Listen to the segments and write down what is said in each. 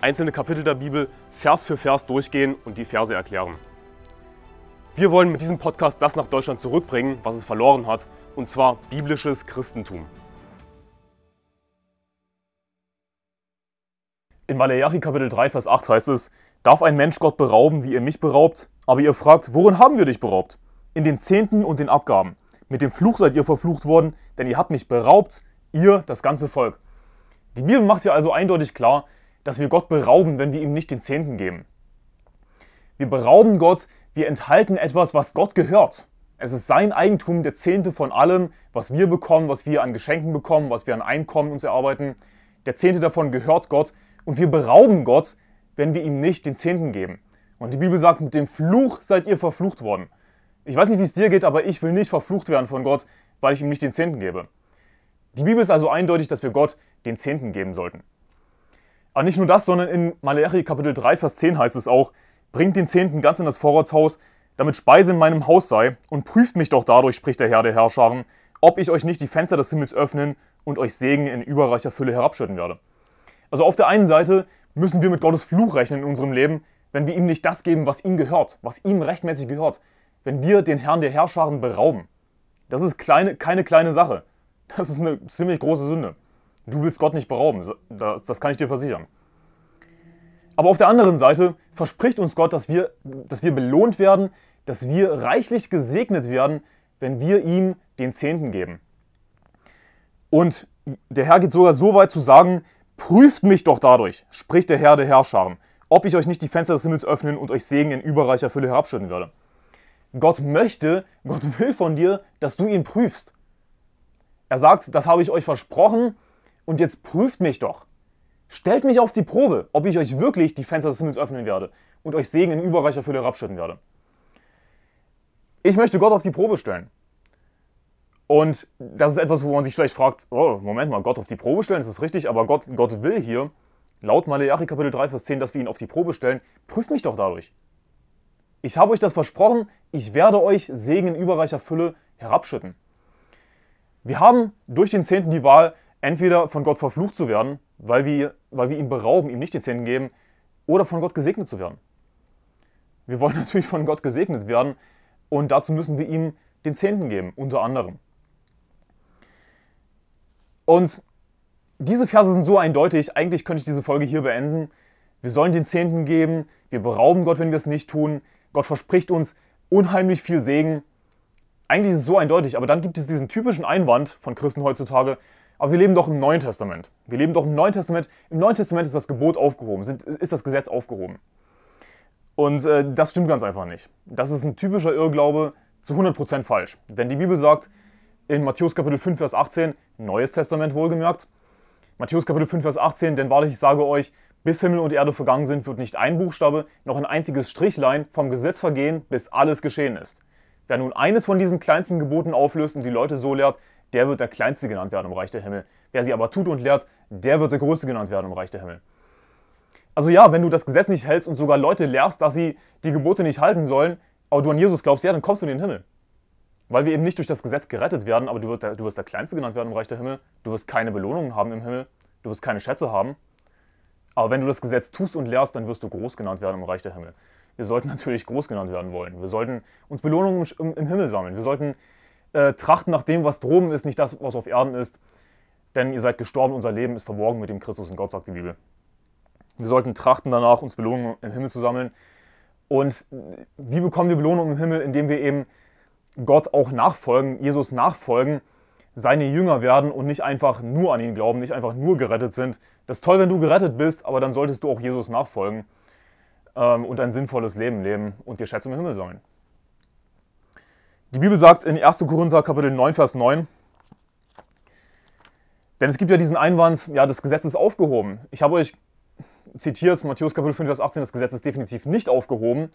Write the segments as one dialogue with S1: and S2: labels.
S1: einzelne Kapitel der Bibel Vers für Vers durchgehen und die Verse erklären. Wir wollen mit diesem Podcast das nach Deutschland zurückbringen, was es verloren hat, und zwar biblisches Christentum. In Malayachi Kapitel 3, Vers 8 heißt es, Darf ein Mensch Gott berauben, wie ihr mich beraubt? Aber ihr fragt, worin haben wir dich beraubt? In den Zehnten und den Abgaben. Mit dem Fluch seid ihr verflucht worden, denn ihr habt mich beraubt, ihr, das ganze Volk. Die Bibel macht ja also eindeutig klar, dass wir Gott berauben, wenn wir ihm nicht den Zehnten geben. Wir berauben Gott, wir enthalten etwas, was Gott gehört. Es ist sein Eigentum, der Zehnte von allem, was wir bekommen, was wir an Geschenken bekommen, was wir an Einkommen uns erarbeiten. Der Zehnte davon gehört Gott und wir berauben Gott, wenn wir ihm nicht den Zehnten geben. Und die Bibel sagt, mit dem Fluch seid ihr verflucht worden. Ich weiß nicht, wie es dir geht, aber ich will nicht verflucht werden von Gott, weil ich ihm nicht den Zehnten gebe. Die Bibel ist also eindeutig, dass wir Gott den Zehnten geben sollten. Aber nicht nur das, sondern in Malachi Kapitel 3, Vers 10 heißt es auch, bringt den Zehnten ganz in das Vorratshaus, damit Speise in meinem Haus sei, und prüft mich doch dadurch, spricht der Herr der Herrscharen, ob ich euch nicht die Fenster des Himmels öffnen und euch Segen in überreicher Fülle herabschütten werde. Also auf der einen Seite müssen wir mit Gottes Fluch rechnen in unserem Leben, wenn wir ihm nicht das geben, was ihm gehört, was ihm rechtmäßig gehört, wenn wir den Herrn der Herrscharen berauben. Das ist kleine, keine kleine Sache. Das ist eine ziemlich große Sünde. Du willst Gott nicht berauben, das, das kann ich dir versichern. Aber auf der anderen Seite verspricht uns Gott, dass wir, dass wir belohnt werden, dass wir reichlich gesegnet werden, wenn wir ihm den Zehnten geben. Und der Herr geht sogar so weit zu sagen, prüft mich doch dadurch, spricht der Herr der Herrscharen, ob ich euch nicht die Fenster des Himmels öffnen und euch Segen in überreicher Fülle herabschütten werde. Gott möchte, Gott will von dir, dass du ihn prüfst. Er sagt, das habe ich euch versprochen, und jetzt prüft mich doch. Stellt mich auf die Probe, ob ich euch wirklich die Fenster des Himmels öffnen werde und euch Segen in überreicher Fülle herabschütten werde. Ich möchte Gott auf die Probe stellen. Und das ist etwas, wo man sich vielleicht fragt, oh, Moment mal, Gott auf die Probe stellen, das ist richtig? Aber Gott, Gott will hier, laut Maleachi Kapitel 3, Vers 10, dass wir ihn auf die Probe stellen. Prüft mich doch dadurch. Ich habe euch das versprochen, ich werde euch Segen in überreicher Fülle herabschütten. Wir haben durch den Zehnten die Wahl, entweder von Gott verflucht zu werden, weil wir, weil wir ihn berauben, ihm nicht die Zähne geben, oder von Gott gesegnet zu werden. Wir wollen natürlich von Gott gesegnet werden und dazu müssen wir ihm den Zehnten geben, unter anderem. Und diese Verse sind so eindeutig, eigentlich könnte ich diese Folge hier beenden. Wir sollen den Zehnten geben, wir berauben Gott, wenn wir es nicht tun. Gott verspricht uns unheimlich viel Segen. Eigentlich ist es so eindeutig, aber dann gibt es diesen typischen Einwand von Christen heutzutage, aber wir leben doch im Neuen Testament. Wir leben doch im Neuen Testament. Im Neuen Testament ist das Gebot aufgehoben, ist das Gesetz aufgehoben. Und äh, das stimmt ganz einfach nicht. Das ist ein typischer Irrglaube, zu 100% falsch. Denn die Bibel sagt in Matthäus Kapitel 5, Vers 18, Neues Testament wohlgemerkt, Matthäus Kapitel 5, Vers 18, denn wahrlich ich sage euch, bis Himmel und Erde vergangen sind, wird nicht ein Buchstabe, noch ein einziges Strichlein vom Gesetz vergehen, bis alles geschehen ist. Wer nun eines von diesen kleinsten Geboten auflöst und die Leute so lehrt, der wird der Kleinste genannt werden im Reich der Himmel. Wer sie aber tut und lehrt, der wird der Größte genannt werden im Reich der Himmel. Also ja, wenn du das Gesetz nicht hältst und sogar Leute lehrst, dass sie die Gebote nicht halten sollen, aber du an Jesus glaubst, ja, dann kommst du in den Himmel. Weil wir eben nicht durch das Gesetz gerettet werden, aber du wirst, der, du wirst der Kleinste genannt werden im Reich der Himmel, du wirst keine Belohnungen haben im Himmel, du wirst keine Schätze haben. Aber wenn du das Gesetz tust und lehrst, dann wirst du groß genannt werden im Reich der Himmel. Wir sollten natürlich groß genannt werden wollen. Wir sollten uns Belohnungen im, im Himmel sammeln. Wir sollten äh, trachten nach dem, was droben ist, nicht das, was auf Erden ist. Denn ihr seid gestorben, unser Leben ist verborgen mit dem Christus in Gott, sagt die Bibel. Wir sollten trachten danach, uns Belohnungen im Himmel zu sammeln. Und wie bekommen wir Belohnungen im Himmel? Indem wir eben Gott auch nachfolgen, Jesus nachfolgen, seine Jünger werden und nicht einfach nur an ihn glauben, nicht einfach nur gerettet sind. Das ist toll, wenn du gerettet bist, aber dann solltest du auch Jesus nachfolgen ähm, und ein sinnvolles Leben leben und dir Schätze im Himmel sammeln. Die Bibel sagt in 1. Korinther Kapitel 9, Vers 9, denn es gibt ja diesen Einwand, ja, das Gesetz ist aufgehoben. Ich habe euch zitiert, Matthäus Kapitel 5, Vers 18, das Gesetz ist definitiv nicht aufgehoben.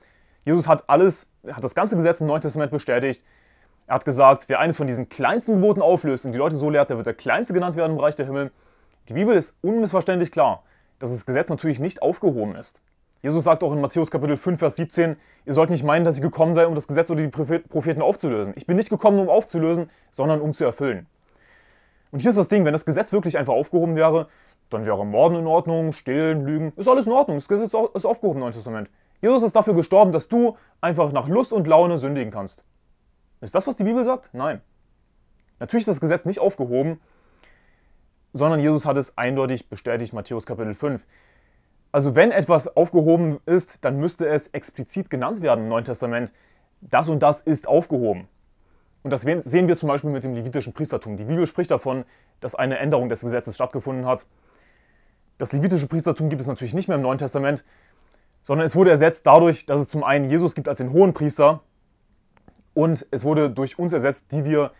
S1: Jesus hat alles, hat das ganze Gesetz im Neuen Testament bestätigt. Er hat gesagt, wer eines von diesen kleinsten Geboten auflöst und die Leute so lehrt, der wird der Kleinste genannt werden im Reich der Himmel. Die Bibel ist unmissverständlich klar, dass das Gesetz natürlich nicht aufgehoben ist. Jesus sagt auch in Matthäus Kapitel 5, Vers 17, ihr sollt nicht meinen, dass ich gekommen sei, um das Gesetz oder die Propheten aufzulösen. Ich bin nicht gekommen, um aufzulösen, sondern um zu erfüllen. Und hier ist das Ding, wenn das Gesetz wirklich einfach aufgehoben wäre, dann wäre Morden in Ordnung, Stehlen, Lügen, ist alles in Ordnung, das Gesetz ist aufgehoben im Neuen Testament. Jesus ist dafür gestorben, dass du einfach nach Lust und Laune sündigen kannst. Ist das, was die Bibel sagt? Nein. Natürlich ist das Gesetz nicht aufgehoben, sondern Jesus hat es eindeutig bestätigt, Matthäus Kapitel 5. Also wenn etwas aufgehoben ist, dann müsste es explizit genannt werden im Neuen Testament. Das und das ist aufgehoben. Und das sehen wir zum Beispiel mit dem levitischen Priestertum. Die Bibel spricht davon, dass eine Änderung des Gesetzes stattgefunden hat. Das levitische Priestertum gibt es natürlich nicht mehr im Neuen Testament, sondern es wurde ersetzt dadurch, dass es zum einen Jesus gibt als den hohen Priester und es wurde durch uns ersetzt, die wir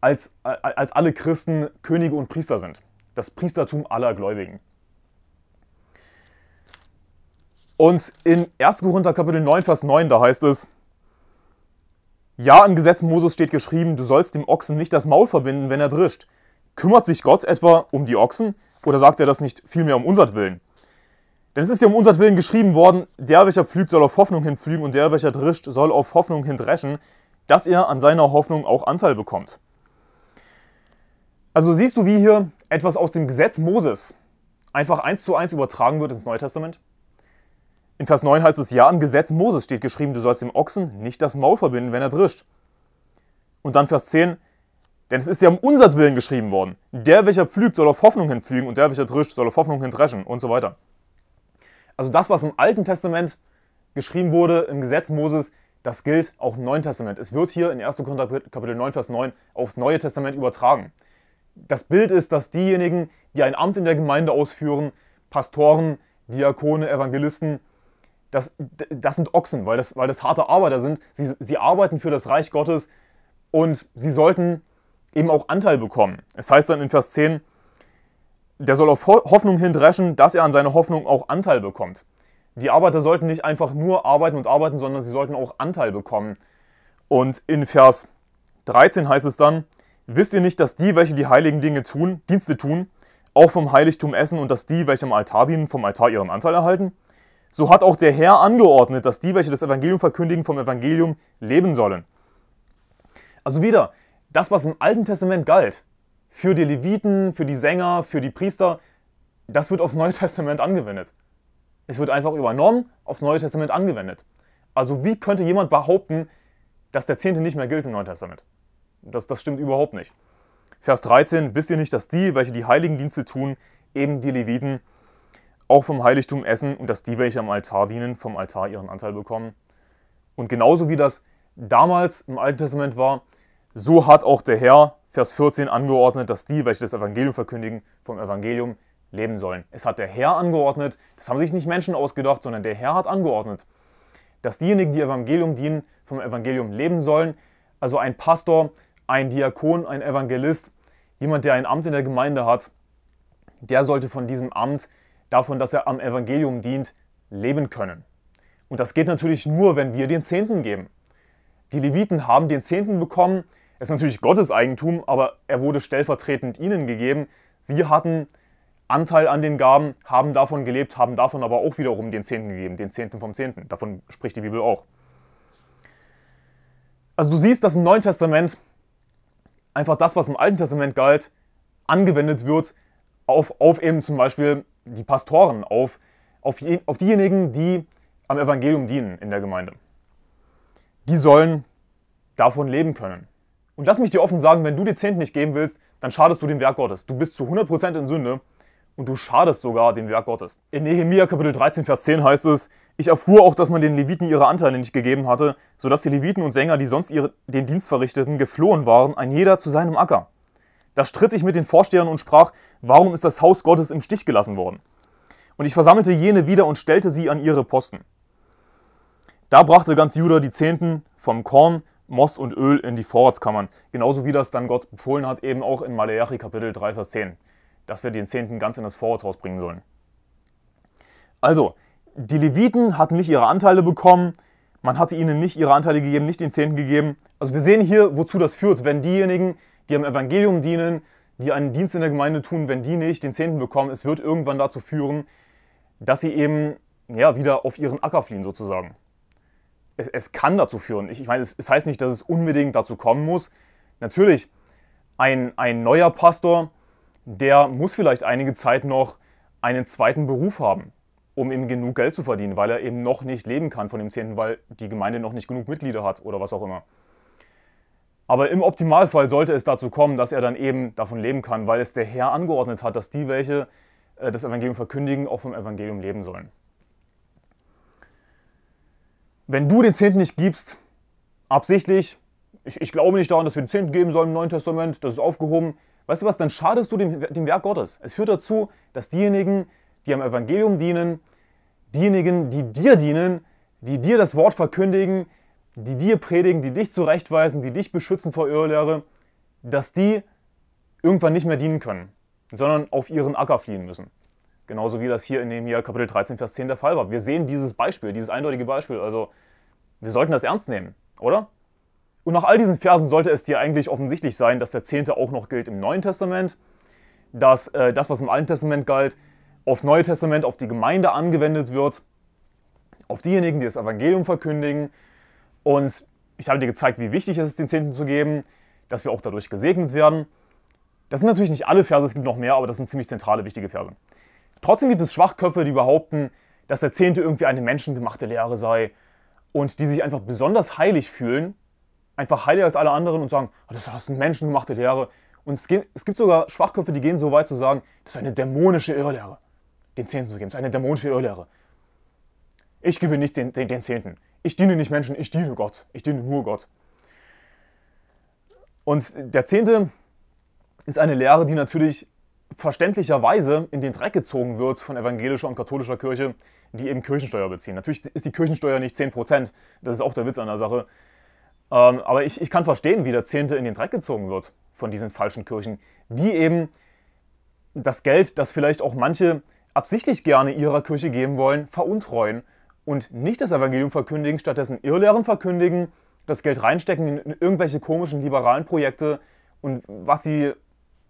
S1: als, als alle Christen Könige und Priester sind. Das Priestertum aller Gläubigen. Und in 1. Korinther Kapitel 9, Vers 9, da heißt es, ja, im Gesetz Moses steht geschrieben, du sollst dem Ochsen nicht das Maul verbinden, wenn er drischt. Kümmert sich Gott etwa um die Ochsen? Oder sagt er das nicht vielmehr um unsertwillen? Denn es ist ja um unsertwillen geschrieben worden, der, welcher pflügt, soll auf Hoffnung hinpflügen und der, welcher drischt, soll auf Hoffnung hindreschen, dass er an seiner Hoffnung auch Anteil bekommt. Also siehst du, wie hier etwas aus dem Gesetz Moses einfach eins zu eins übertragen wird ins Neue Testament? In Vers 9 heißt es ja, im Gesetz Moses steht geschrieben, du sollst dem Ochsen nicht das Maul verbinden, wenn er drischt. Und dann Vers 10, denn es ist ja um Umsatz willen geschrieben worden. Der, welcher pflügt, soll auf Hoffnung hinpflügen und der, welcher drischt, soll auf Hoffnung hindreschen und so weiter. Also das, was im Alten Testament geschrieben wurde, im Gesetz Moses, das gilt auch im Neuen Testament. Es wird hier in 1. Korinther Kapitel 9, Vers 9 aufs Neue Testament übertragen. Das Bild ist, dass diejenigen, die ein Amt in der Gemeinde ausführen, Pastoren, Diakone, Evangelisten das, das sind Ochsen, weil das, weil das harte Arbeiter sind. Sie, sie arbeiten für das Reich Gottes und sie sollten eben auch Anteil bekommen. Es heißt dann in Vers 10, der soll auf Hoffnung hindreschen, dass er an seiner Hoffnung auch Anteil bekommt. Die Arbeiter sollten nicht einfach nur arbeiten und arbeiten, sondern sie sollten auch Anteil bekommen. Und in Vers 13 heißt es dann, wisst ihr nicht, dass die, welche die heiligen Dinge tun, Dienste tun, auch vom Heiligtum essen und dass die, welche im Altar dienen, vom Altar ihren Anteil erhalten? So hat auch der Herr angeordnet, dass die, welche das Evangelium verkündigen, vom Evangelium leben sollen. Also wieder, das, was im Alten Testament galt, für die Leviten, für die Sänger, für die Priester, das wird aufs Neue Testament angewendet. Es wird einfach übernommen, aufs Neue Testament angewendet. Also wie könnte jemand behaupten, dass der Zehnte nicht mehr gilt im Neuen Testament? Das, das stimmt überhaupt nicht. Vers 13, wisst ihr nicht, dass die, welche die Heiligendienste tun, eben die Leviten, auch vom Heiligtum essen und dass die, welche am Altar dienen, vom Altar ihren Anteil bekommen. Und genauso wie das damals im Alten Testament war, so hat auch der Herr, Vers 14, angeordnet, dass die, welche das Evangelium verkündigen, vom Evangelium leben sollen. Es hat der Herr angeordnet, das haben sich nicht Menschen ausgedacht, sondern der Herr hat angeordnet, dass diejenigen, die Evangelium dienen, vom Evangelium leben sollen. Also ein Pastor, ein Diakon, ein Evangelist, jemand, der ein Amt in der Gemeinde hat, der sollte von diesem Amt davon, dass er am Evangelium dient, leben können. Und das geht natürlich nur, wenn wir den Zehnten geben. Die Leviten haben den Zehnten bekommen, ist natürlich Gottes Eigentum, aber er wurde stellvertretend ihnen gegeben. Sie hatten Anteil an den Gaben, haben davon gelebt, haben davon aber auch wiederum den Zehnten gegeben, den Zehnten vom Zehnten. Davon spricht die Bibel auch. Also du siehst, dass im Neuen Testament einfach das, was im Alten Testament galt, angewendet wird auf, auf eben zum Beispiel die Pastoren, auf, auf, je, auf diejenigen, die am Evangelium dienen in der Gemeinde. Die sollen davon leben können. Und lass mich dir offen sagen, wenn du die Zehnten nicht geben willst, dann schadest du dem Werk Gottes. Du bist zu 100% in Sünde und du schadest sogar dem Werk Gottes. In Nehemiah Kapitel 13, Vers 10 heißt es, ich erfuhr auch, dass man den Leviten ihre Anteile nicht gegeben hatte, sodass die Leviten und Sänger, die sonst ihre, den Dienst verrichteten, geflohen waren, ein jeder zu seinem Acker. Da stritt ich mit den Vorstehern und sprach, warum ist das Haus Gottes im Stich gelassen worden? Und ich versammelte jene wieder und stellte sie an ihre Posten. Da brachte ganz Judah die Zehnten vom Korn, Most und Öl in die Vorratskammern, genauso wie das dann Gott befohlen hat, eben auch in Maleachi Kapitel 3, Vers 10, dass wir den Zehnten ganz in das Vorratshaus bringen sollen. Also, die Leviten hatten nicht ihre Anteile bekommen, man hatte ihnen nicht ihre Anteile gegeben, nicht den Zehnten gegeben. Also wir sehen hier, wozu das führt, wenn diejenigen, die am Evangelium dienen, die einen Dienst in der Gemeinde tun, wenn die nicht den Zehnten bekommen, es wird irgendwann dazu führen, dass sie eben ja, wieder auf ihren Acker fliehen sozusagen. Es, es kann dazu führen. Ich, ich meine, es, es heißt nicht, dass es unbedingt dazu kommen muss. Natürlich, ein, ein neuer Pastor, der muss vielleicht einige Zeit noch einen zweiten Beruf haben, um eben genug Geld zu verdienen, weil er eben noch nicht leben kann von dem Zehnten, weil die Gemeinde noch nicht genug Mitglieder hat oder was auch immer. Aber im Optimalfall sollte es dazu kommen, dass er dann eben davon leben kann, weil es der Herr angeordnet hat, dass die, welche äh, das Evangelium verkündigen, auch vom Evangelium leben sollen. Wenn du den Zehnten nicht gibst, absichtlich, ich, ich glaube nicht daran, dass wir den Zehnten geben sollen im Neuen Testament, das ist aufgehoben, weißt du was, dann schadest du dem, dem Werk Gottes. Es führt dazu, dass diejenigen, die am Evangelium dienen, diejenigen, die dir dienen, die dir das Wort verkündigen, die dir predigen, die dich zurechtweisen, die dich beschützen vor Irrlehre, dass die irgendwann nicht mehr dienen können, sondern auf ihren Acker fliehen müssen. Genauso wie das hier in dem hier Kapitel 13, Vers 10 der Fall war. Wir sehen dieses Beispiel, dieses eindeutige Beispiel. Also, wir sollten das ernst nehmen, oder? Und nach all diesen Versen sollte es dir eigentlich offensichtlich sein, dass der Zehnte auch noch gilt im Neuen Testament, dass äh, das, was im Alten Testament galt, aufs Neue Testament, auf die Gemeinde angewendet wird, auf diejenigen, die das Evangelium verkündigen, und ich habe dir gezeigt, wie wichtig es ist, den Zehnten zu geben, dass wir auch dadurch gesegnet werden. Das sind natürlich nicht alle Verse, es gibt noch mehr, aber das sind ziemlich zentrale, wichtige Verse. Trotzdem gibt es Schwachköpfe, die behaupten, dass der Zehnte irgendwie eine menschengemachte Lehre sei und die sich einfach besonders heilig fühlen, einfach heiliger als alle anderen und sagen, oh, das ist eine menschengemachte Lehre. Und es, geht, es gibt sogar Schwachköpfe, die gehen so weit zu sagen, das ist eine dämonische Irrlehre, den Zehnten zu geben, das ist eine dämonische Irrlehre. Ich gebe nicht den, den, den Zehnten. Ich diene nicht Menschen, ich diene Gott. Ich diene nur Gott. Und der Zehnte ist eine Lehre, die natürlich verständlicherweise in den Dreck gezogen wird von evangelischer und katholischer Kirche, die eben Kirchensteuer beziehen. Natürlich ist die Kirchensteuer nicht 10%, das ist auch der Witz an der Sache. Ähm, aber ich, ich kann verstehen, wie der Zehnte in den Dreck gezogen wird von diesen falschen Kirchen, die eben das Geld, das vielleicht auch manche absichtlich gerne ihrer Kirche geben wollen, veruntreuen und nicht das Evangelium verkündigen, stattdessen Irrlehren verkündigen, das Geld reinstecken in irgendwelche komischen liberalen Projekte und was die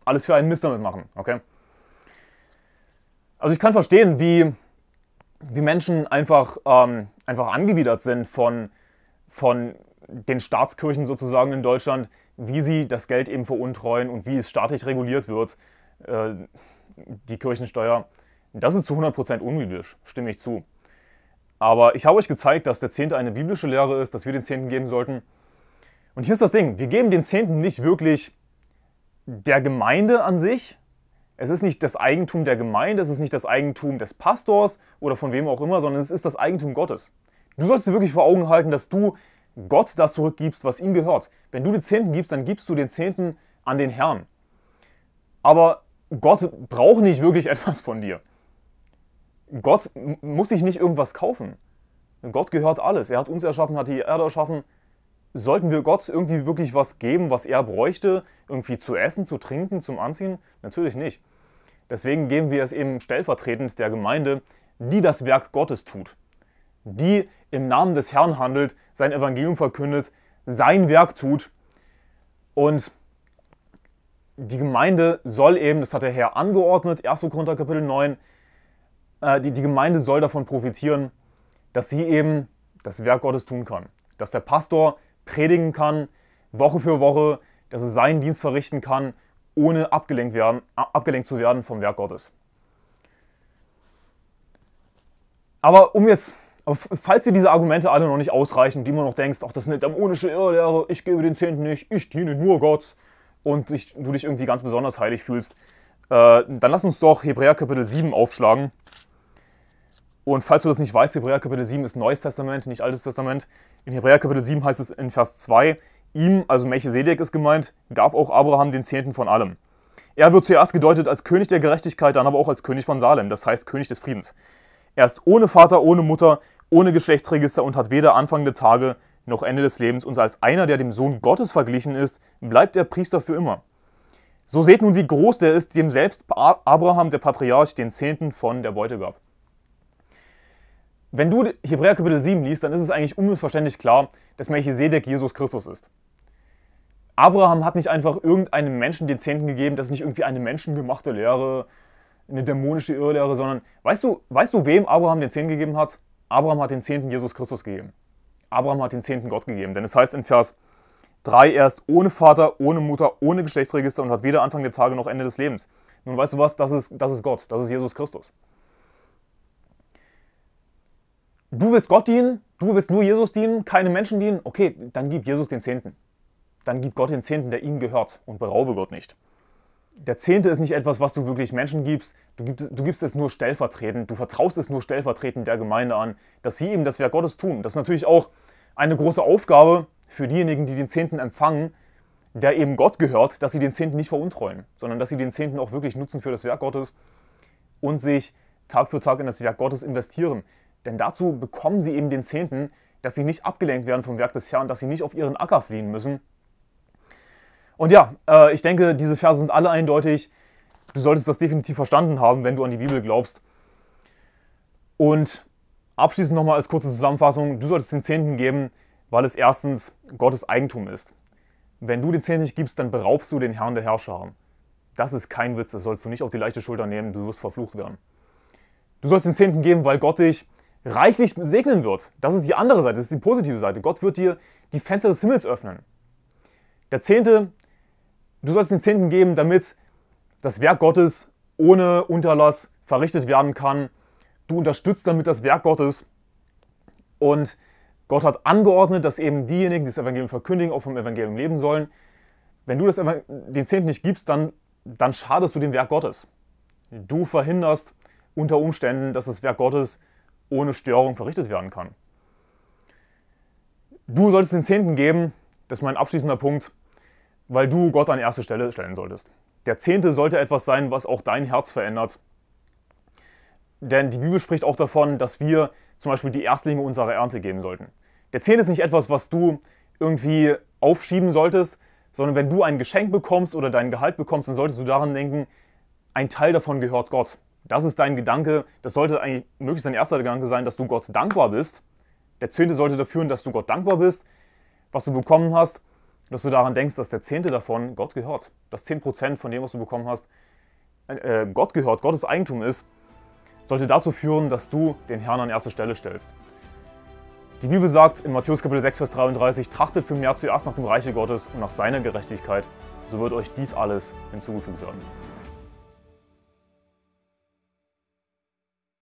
S1: alles für einen Mist damit machen, okay? Also ich kann verstehen, wie, wie Menschen einfach, ähm, einfach angewidert sind von, von den Staatskirchen sozusagen in Deutschland, wie sie das Geld eben veruntreuen und wie es staatlich reguliert wird, äh, die Kirchensteuer. Das ist zu 100% unbiblisch, stimme ich zu. Aber ich habe euch gezeigt, dass der Zehnte eine biblische Lehre ist, dass wir den Zehnten geben sollten. Und hier ist das Ding, wir geben den Zehnten nicht wirklich der Gemeinde an sich. Es ist nicht das Eigentum der Gemeinde, es ist nicht das Eigentum des Pastors oder von wem auch immer, sondern es ist das Eigentum Gottes. Du sollst dir wirklich vor Augen halten, dass du Gott das zurückgibst, was ihm gehört. Wenn du den Zehnten gibst, dann gibst du den Zehnten an den Herrn. Aber Gott braucht nicht wirklich etwas von dir. Gott muss sich nicht irgendwas kaufen. Gott gehört alles. Er hat uns erschaffen, hat die Erde erschaffen. Sollten wir Gott irgendwie wirklich was geben, was er bräuchte, irgendwie zu essen, zu trinken, zum Anziehen? Natürlich nicht. Deswegen geben wir es eben stellvertretend der Gemeinde, die das Werk Gottes tut, die im Namen des Herrn handelt, sein Evangelium verkündet, sein Werk tut. Und die Gemeinde soll eben, das hat der Herr angeordnet, 1. Korinther Kapitel 9, äh, die, die Gemeinde soll davon profitieren, dass sie eben das Werk Gottes tun kann. Dass der Pastor predigen kann, Woche für Woche, dass er seinen Dienst verrichten kann, ohne abgelenkt, werden, abgelenkt zu werden vom Werk Gottes. Aber um jetzt, falls ihr diese Argumente alle noch nicht ausreichen, die man noch denkst, ach, das ist eine dämonische Irrlehre, ich gebe den Zehnten nicht, ich diene nur Gott und ich, du dich irgendwie ganz besonders heilig fühlst, äh, dann lass uns doch Hebräer Kapitel 7 aufschlagen. Und falls du das nicht weißt, Hebräer Kapitel 7 ist Neues Testament, nicht Altes Testament. In Hebräer Kapitel 7 heißt es in Vers 2, ihm, also Melchisedek ist gemeint, gab auch Abraham den Zehnten von allem. Er wird zuerst gedeutet als König der Gerechtigkeit, dann aber auch als König von Salem, das heißt König des Friedens. Er ist ohne Vater, ohne Mutter, ohne Geschlechtsregister und hat weder Anfang der Tage noch Ende des Lebens und als einer, der dem Sohn Gottes verglichen ist, bleibt er Priester für immer. So seht nun, wie groß der ist, dem selbst Abraham, der Patriarch, den Zehnten von der Beute gab. Wenn du Hebräer Kapitel 7 liest, dann ist es eigentlich unmissverständlich klar, dass Melchisedek Jesus Christus ist. Abraham hat nicht einfach irgendeinem Menschen den Zehnten gegeben, das ist nicht irgendwie eine menschengemachte Lehre, eine dämonische Irrlehre, sondern weißt du, weißt du, wem Abraham den Zehnten gegeben hat? Abraham hat den Zehnten Jesus Christus gegeben. Abraham hat den Zehnten Gott gegeben, denn es heißt in Vers 3, er ist ohne Vater, ohne Mutter, ohne Geschlechtsregister und hat weder Anfang der Tage noch Ende des Lebens. Nun weißt du was, das ist, das ist Gott, das ist Jesus Christus du willst Gott dienen, du willst nur Jesus dienen, keine Menschen dienen, okay, dann gib Jesus den Zehnten. Dann gib Gott den Zehnten, der ihm gehört und beraube Gott nicht. Der Zehnte ist nicht etwas, was du wirklich Menschen gibst. Du, gibst. du gibst es nur stellvertretend. Du vertraust es nur stellvertretend der Gemeinde an, dass sie eben das Werk Gottes tun. Das ist natürlich auch eine große Aufgabe für diejenigen, die den Zehnten empfangen, der eben Gott gehört, dass sie den Zehnten nicht veruntreuen, sondern dass sie den Zehnten auch wirklich nutzen für das Werk Gottes und sich Tag für Tag in das Werk Gottes investieren. Denn dazu bekommen sie eben den Zehnten, dass sie nicht abgelenkt werden vom Werk des Herrn, dass sie nicht auf ihren Acker fliehen müssen. Und ja, äh, ich denke, diese Verse sind alle eindeutig. Du solltest das definitiv verstanden haben, wenn du an die Bibel glaubst. Und abschließend nochmal als kurze Zusammenfassung, du solltest den Zehnten geben, weil es erstens Gottes Eigentum ist. Wenn du den Zehnten nicht gibst, dann beraubst du den Herrn der Herrscher. Das ist kein Witz, das sollst du nicht auf die leichte Schulter nehmen, du wirst verflucht werden. Du sollst den Zehnten geben, weil Gott dich reichlich segnen wird. Das ist die andere Seite, das ist die positive Seite. Gott wird dir die Fenster des Himmels öffnen. Der Zehnte, du sollst den Zehnten geben, damit das Werk Gottes ohne Unterlass verrichtet werden kann. Du unterstützt damit das Werk Gottes. Und Gott hat angeordnet, dass eben diejenigen, die das Evangelium verkündigen, auch vom Evangelium leben sollen. Wenn du das den Zehnten nicht gibst, dann, dann schadest du dem Werk Gottes. Du verhinderst unter Umständen, dass das Werk Gottes ohne Störung verrichtet werden kann. Du solltest den Zehnten geben, das ist mein abschließender Punkt, weil du Gott an erste Stelle stellen solltest. Der Zehnte sollte etwas sein, was auch dein Herz verändert. Denn die Bibel spricht auch davon, dass wir zum Beispiel die Erstlinge unserer Ernte geben sollten. Der Zehnte ist nicht etwas, was du irgendwie aufschieben solltest, sondern wenn du ein Geschenk bekommst oder dein Gehalt bekommst, dann solltest du daran denken, ein Teil davon gehört Gott. Das ist dein Gedanke, das sollte eigentlich möglichst dein erster Gedanke sein, dass du Gott dankbar bist. Der Zehnte sollte dafür führen, dass du Gott dankbar bist, was du bekommen hast, dass du daran denkst, dass der Zehnte davon Gott gehört. Dass 10% von dem, was du bekommen hast, äh, Gott gehört, Gottes Eigentum ist, sollte dazu führen, dass du den Herrn an erste Stelle stellst. Die Bibel sagt in Matthäus Kapitel 6, Vers 33, trachtet für mehr zuerst nach dem Reiche Gottes und nach seiner Gerechtigkeit, so wird euch dies alles hinzugefügt werden.